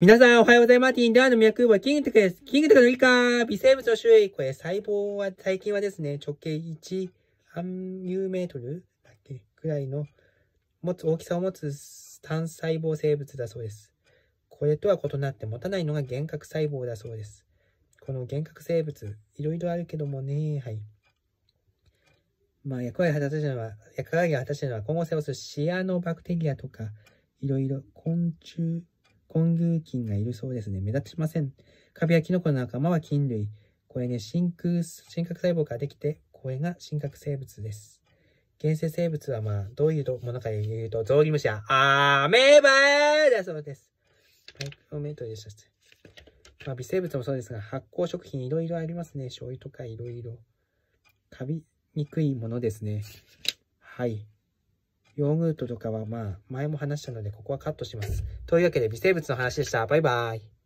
皆さんおはようございます。ティンダーの脈はキングテクです。キングテクのリカー微生物の種類。これ細胞は最近はですね、直径1半ーメートルだっけくらいの持つ大きさを持つ単細胞生物だそうです。これとは異なって持たないのが幻覚細胞だそうです。この幻覚生物、いろいろあるけどもね、はい。まあ、役割を果たしたのは、役割を果たしたのは、光合成をするシアノバクテリアとか、いろいろ昆虫、根牛菌がいるそうですね。目立ちません。カビやキノコの仲間は菌類。これね、真空、真核細胞ができて、これが真核生物です。原生生物はまあ、どういうものかで言うと、ゾウリムシやアメーバーだそうです。はい、おめでとでした。まあ、微生物もそうですが、発酵食品いろいろありますね。醤油とかいろいろ。カビにくいものですね。はい。ヨーグルトとかはまあ、前も話したので、ここはカットします。というわけで、微生物の話でした。バイバイ。